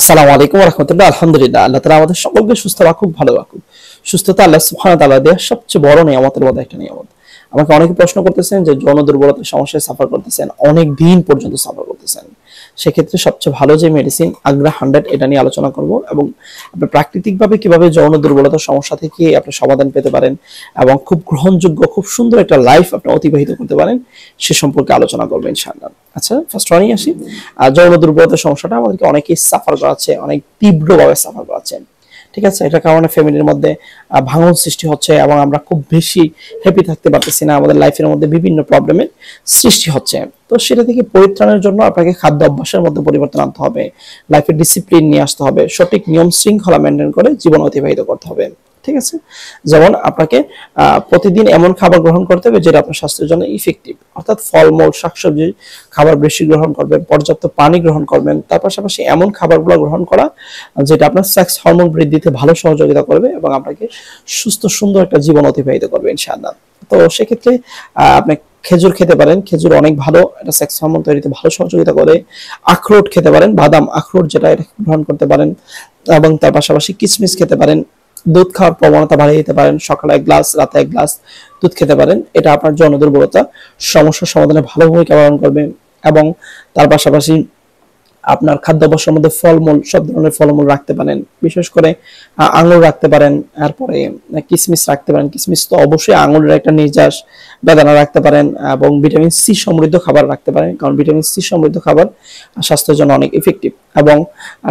আসসালামু আলাইকুম রহমতুল্লাহ আলহামদুলিল্লাহ আল্লাহ তালা আমাদের সকলকে সুস্থ রাখুক ভালো রাখুক সুস্থতা আল্লাহ সুহান তাল্লাহ দেওয়ার সবচেয়ে বড় নিয়ামতের মধ্যে একটা নিয়ামত আমাকে অনেকে প্রশ্ন করতেছেন যে যৌন দুর্বলতার সমস্যায় সাফার করতেছেন অনেক দিন পর্যন্ত সাফার সেক্ষেত্রে সবচেয়ে ভালো যে মেডিসিন আগ্রা হান্ড্রেড এটা নিয়ে আলোচনা করব এবং আপনার প্রাকৃতিকভাবে কিভাবে যৌন দুর্বলতার সমস্যা থেকে আপনি সমাধান পেতে পারেন এবং খুব গ্রহণযোগ্য খুব সুন্দর একটা লাইফ আপনি অতিবাহিত করতে পারেন সে সম্পর্কে আলোচনা করবেন ইনশাআল্লাহ আচ্ছা ফার্স্ট ওয়ানই আসি যৌন দুর্বলতার সমস্যাটা আমাদেরকে অনেকেই সাফার করাচ্ছে অনেক তীব্রভাবে সাফার করাচ্ছেন ঠিক আছে এটার কারণে ফ্যামিলির মধ্যে ভাঙন সৃষ্টি হচ্ছে এবং আমরা খুব বেশি হ্যাপি থাকতে পারতেছি না আমাদের লাইফের মধ্যে বিভিন্ন প্রবলেমের সৃষ্টি হচ্ছে তো সেটা থেকে পরিত্রাণের জন্য আপনাকে খাদ্য অভ্যাসের মধ্যে পরিবর্তন আনতে হবে লাইফের ডিসিপ্লিন নিয়ে আসতে হবে সঠিক নিয়ম শৃঙ্খলা মেনটেন করে জীবন অতিবাহিত করতে হবে ঠিক আছে যেমন আপনাকে প্রতিদিন এমন খাবার গ্রহণ করতে হবে যেটা আপনার স্বাস্থ্যের জন্য ইফেক্টিভ অর্থাৎ ফলমূল শাকসবজি খাবার বেশি গ্রহণ করবেন পর্যাপ্ত পানি গ্রহণ করবেন তার পাশাপাশি এমন খাবারগুলো গ্রহণ করা যেটা আপনার সেক্স হরমোন বৃদ্ধিতে ভালো সহযোগিতা করবে এবং আপনাকে সুস্থ সুন্দর একটা জীবন অতিবাহিত করবে ইনশাআল্লাহ তো সেক্ষেত্রে আপনি খেজুর খেতে পারেন খেজুর অনেক ভালো এটা সেক্স হরমোন তৈরিতে ভালো সহযোগিতা করে আখরোট খেতে পারেন বাদাম আখরোট যেটা এটা গ্রহণ করতে পারেন এবং তার পাশাপাশি কিশমিশ খেতে পারেন দুধ খাওয়ার প্রবণতা বাড়িয়ে দিতে পারেন সকালে এক গ্লাস রাতে এক গ্লাস দুধ খেতে পারেন এটা আপনার যৌন দুর্বলতা সমস্যা সমাধানে ভালো ভূমিকা পালন করবে এবং তার পাশাপাশি আপনার খাদ্যাভ্যাসের মধ্যে ফলমূল সব ধরনের ফলমূল রাখতে পারেন বিশেষ করে আঙুর রাখতে পারেন তারপরে কিসমিস রাখতে পারেন কিসমিস তো অবশ্যই আঙুরের একটা নির্যাস বেদানা রাখতে পারেন এবং ভিটামিন সি সমৃদ্ধ খাবার রাখতে পারেন কারণ ভিটামিন সি সমৃদ্ধ খাবার স্বাস্থ্যের জন্য অনেক ইফেক্টিভ এবং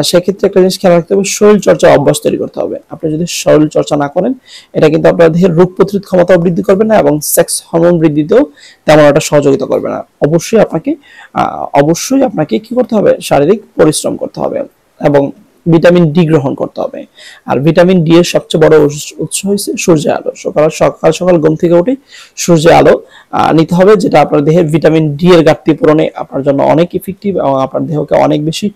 সেক্ষেত্রে একটা জিনিস খেয়াল রাখতে হবে শরীর চর্চা অভ্যাস তৈরি করতে হবে আপনি যদি শরীর চর্চা না করেন এটা কিন্তু আপনার দেহের রোগ প্রতিরোধ ক্ষমতা বৃদ্ধি করবে না এবং সেক্স হরমোন বৃদ্ধিতেও তেমন একটা সহযোগিতা করবে না অবশ্যই আপনাকে অবশ্যই আপনাকে কি করতে হবে শারীরিক পরিশ্রম করতে হবে এবং ভিটামিন ডি গ্রহণ করতে হবে আর ভিটামিন ডি এর সবচেয়ে বড় উৎস হচ্ছে সূর্যের আলো সকাল সকাল সকাল ঘুম থেকে উঠে সূর্যের আলো নিতে হবে যেটা আপনার দেহে ভিটামিন ডি এর ঘাটতি পূরণে আপনার জন্য অনেক ইফেক্টিভ এবং আপনার দেহকে অনেক বেশি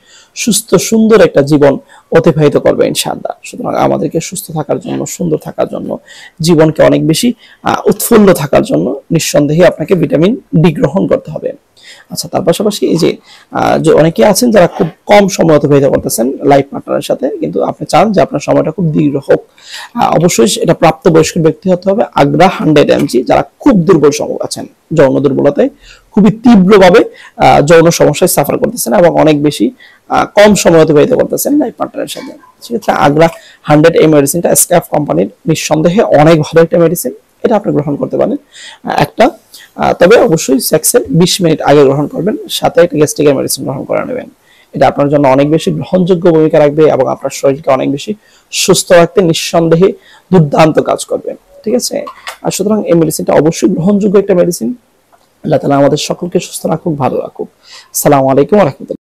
সুস্থ সুন্দর একটা জীবন অতিবাহিত করবে ইনশাআল্লাহ সুতরাং আমাদেরকে সুস্থ থাকার জন্য সুন্দর থাকার জন্য জীবনকে অনেক বেশি উৎফুল্ল থাকার জন্য নিঃসন্দেহে আপনাকে ভিটামিন ডি গ্রহণ করতে হবে আচ্ছা তার পাশাপাশি এই যে যে অনেকে আছেন যারা খুব কম সময় অতিবাহিত করতেছেন লাইফ পার্টনারের সাথে কিন্তু আপনি চান যে আপনার সময়টা খুব দীর্ঘ হোক অবশ্যই এটা বয়স্ক ব্যক্তি হতে হবে আগ্রা হান্ড্রেড এমজি যারা খুব দুর্বল সময় আছেন যৌন দুর্বলতায় খুবই তীব্রভাবে যৌন সমস্যায় সাফার করতেছেন এবং অনেক বেশি কম সময় অতিবাহিত করতেছেন লাইফ পার্টনারের সাথে সেক্ষেত্রে আগ্রা হান্ড্রেড এই মেডিসিনটা স্ট্যাফ কোম্পানির নিঃসন্দেহে অনেক ভালো একটা মেডিসিন এটা আপনি গ্রহণ করতে পারেন একটা তবে অবশ্যই সেক্সের বিশ মিনিট আগে গ্রহণ করবেন সাথে একটা গ্যাস্ট্রিকের মেডিসিন গ্রহণ করে নেবেন এটা আপনার জন্য অনেক বেশি গ্রহণযোগ্য ভূমিকা রাখবে এবং আপনার শরীরকে অনেক বেশি সুস্থ রাখতে নিঃসন্দেহে দুর্দান্ত কাজ করবে ঠিক আছে আর সুতরাং এই মেডিসিনটা অবশ্যই গ্রহণযোগ্য একটা মেডিসিন আল্লাহ তালা আমাদের সকলকে সুস্থ রাখুক ভালো রাখুক সালাম আলাইকুম রহমতুল্লাহ